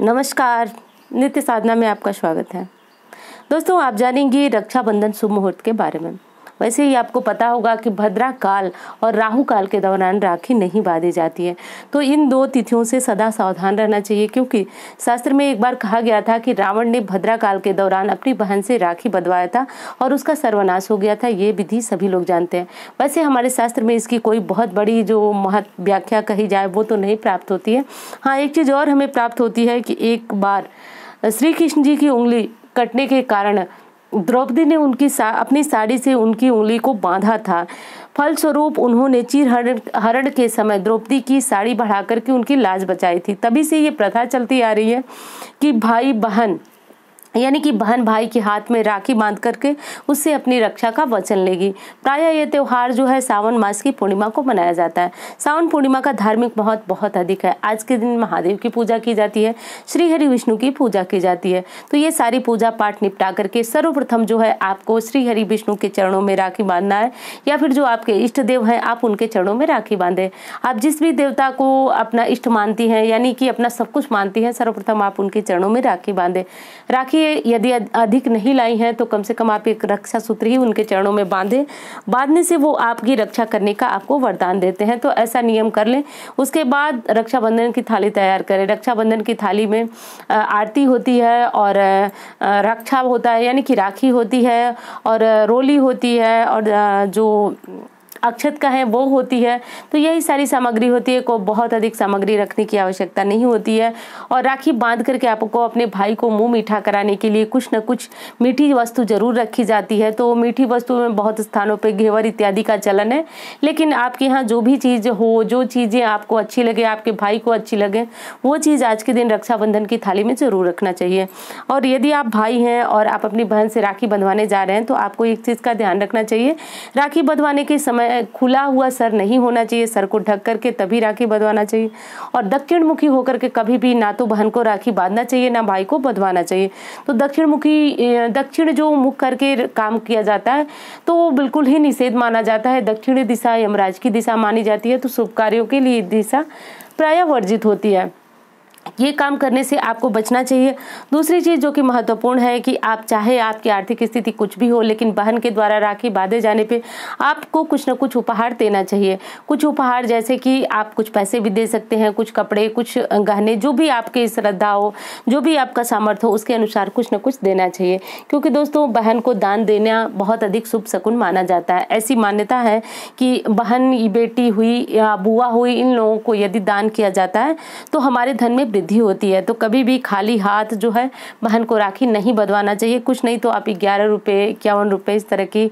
नमस्कार नित्य साधना में आपका स्वागत है दोस्तों आप जानेंगे रक्षाबंधन शुभ मुहूर्त के बारे में वैसे ही आपको पता होगा कि भद्रा काल और राहु काल के दौरान राखी नहीं बांधी जाती है तो इन दो तिथियों से सदा सावधान रहना चाहिए क्योंकि शास्त्र में एक बार कहा गया था कि रावण ने भद्रा काल के दौरान अपनी बहन से राखी बधवाया था और उसका सर्वनाश हो गया था ये विधि सभी लोग जानते हैं वैसे हमारे शास्त्र में इसकी कोई बहुत बड़ी जो महत्व व्याख्या कही जाए वो तो नहीं प्राप्त होती है हाँ एक चीज़ और हमें प्राप्त होती है कि एक बार श्री कृष्ण जी की उंगली कटने के कारण द्रौपदी ने उनकी सा, अपनी साड़ी से उनकी उंगली को बांधा था फलस्वरूप उन्होंने चीर हरण हरण के समय द्रौपदी की साड़ी बढ़ा करके उनकी लाज बचाई थी तभी से ये प्रथा चलती आ रही है कि भाई बहन यानी कि बहन भाई के हाथ में राखी बांध करके उससे अपनी रक्षा का वचन लेगी प्रायः ये त्यौहार जो है सावन मास की पूर्णिमा को मनाया जाता है सावन पूर्णिमा का धार्मिक महत्व बहुत अधिक है आज के दिन महादेव की पूजा की जाती है श्री हरि विष्णु की पूजा की जाती है तो ये सारी पूजा पाठ निपटा करके सर्वप्रथम जो है आपको श्री हरि विष्णु के चरणों में राखी बांधना है या फिर जो आपके इष्ट देव हैं आप उनके चरणों में राखी बांधे आप जिस भी देवता को अपना इष्ट मानती हैं यानी कि अपना सब कुछ मानती हैं सर्वप्रथम आप उनके चरणों में राखी बांधे राखी के यदि अधिक नहीं लाई हैं तो कम से कम आप एक रक्षा सूत्र ही उनके चरणों में बांधें बांधने से वो आपकी रक्षा करने का आपको वरदान देते हैं तो ऐसा नियम कर लें उसके बाद रक्षाबंधन की थाली तैयार करें रक्षाबंधन की थाली में आरती होती है और रक्षा होता है यानी कि राखी होती है और रोली होती है और जो अक्षत का है वो होती है तो यही सारी सामग्री होती है को बहुत अधिक सामग्री रखने की आवश्यकता नहीं होती है और राखी बांध करके आपको अपने भाई को मुंह मीठा कराने के लिए कुछ ना कुछ मीठी वस्तु जरूर रखी जाती है तो मीठी वस्तु में बहुत स्थानों पर घेवर इत्यादि का चलन है लेकिन आपके यहाँ जो भी चीज़ हो जो चीज़ें आपको अच्छी लगे आपके भाई को अच्छी लगे वो चीज़ आज के दिन रक्षाबंधन की थाली में ज़रूर रखना चाहिए और यदि आप भाई हैं और आप अपनी बहन से राखी बंधवाने जा रहे हैं तो आपको एक चीज़ का ध्यान रखना चाहिए राखी बंधवाने के समय खुला हुआ सर नहीं होना चाहिए सर को ढक करके तभी राखी बंधवाना चाहिए और दक्षिण मुखी होकर के कभी भी ना तो बहन को राखी बांधना चाहिए ना भाई को बंधवाना चाहिए तो दक्षिण मुखी दक्षिण जो मुख करके काम किया जाता है तो वो बिल्कुल ही निषेध माना जाता है दक्षिण दिशा यमराज की दिशा मानी जाती है तो शुभ कार्यों के लिए दिशा प्राय वर्जित होती है ये काम करने से आपको बचना चाहिए दूसरी चीज़ जो कि महत्वपूर्ण है कि आप चाहे आपकी आर्थिक स्थिति कुछ भी हो लेकिन बहन के द्वारा राखी बांधे जाने पर आपको कुछ ना कुछ उपहार देना चाहिए कुछ उपहार जैसे कि आप कुछ पैसे भी दे सकते हैं कुछ कपड़े कुछ गहने जो भी आपकी श्रद्धा हो जो भी आपका सामर्थ्य हो उसके अनुसार कुछ ना कुछ देना चाहिए क्योंकि दोस्तों बहन को दान देना बहुत अधिक शुभ शकुन माना जाता है ऐसी मान्यता है कि बहन बेटी हुई या बुआ हुई इन लोगों को यदि दान किया जाता है तो हमारे धन में वृद्धि वृद्धि होती है तो कभी भी खाली हाथ जो है बहन को राखी नहीं बदवाना चाहिए कुछ नहीं तो आप ग्यारह रुपये इक्यावन रुपये इस तरह की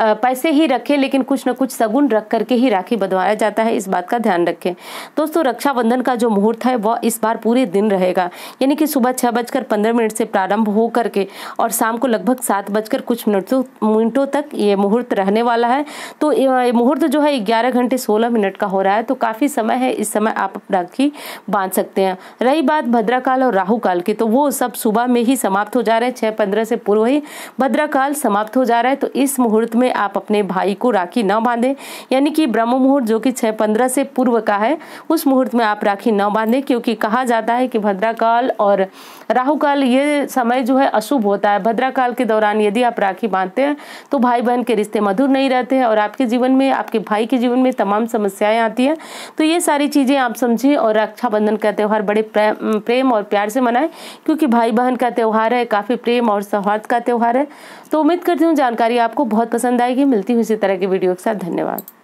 पैसे ही रखें लेकिन कुछ ना कुछ सगुन रख करके ही राखी बदवाया जाता है इस बात का ध्यान रखें दोस्तों रक्षाबंधन का जो मुहूर्त है वह इस बार पूरे दिन रहेगा यानी कि सुबह छः बजकर पंद्रह मिनट से प्रारंभ हो करके और शाम को लगभग सात बजकर कुछ मिनटों मिनटों तक ये मुहूर्त रहने वाला है तो मुहूर्त जो है ग्यारह घंटे सोलह मिनट का हो रहा है तो काफ़ी समय है इस समय आप राखी बांध सकते हैं रही रही बात भद्राकाल और राहु काल की तो वो सब सुबह में ही समाप्त हो जा रहे हैं छः पंद्रह से पूर्व ही भद्राकाल समाप्त हो जा रहा है तो इस मुहूर्त में आप अपने भाई को राखी न बांधें यानी कि ब्रह्म मुहूर्त जो कि छः पंद्रह से पूर्व का है उस मुहूर्त में आप राखी न बांधें क्योंकि कहा जाता है कि भद्राकाल और राहुकाल ये समय जो है अशुभ होता है भद्राकाल के दौरान यदि आप राखी बांधते हैं तो भाई बहन के रिश्ते मधुर नहीं रहते हैं और आपके जीवन में आपके भाई के जीवन में तमाम समस्याएं आती हैं तो ये सारी चीज़ें आप समझें और रक्षाबंधन का त्यौहार बड़े प्रेम और प्यार से मनाएं क्योंकि भाई बहन का त्यौहार है काफ़ी प्रेम और सौहार्द का त्यौहार है तो उम्मीद करती हूँ जानकारी आपको बहुत पसंद आएगी मिलती हूँ इसी तरह के वीडियो के साथ धन्यवाद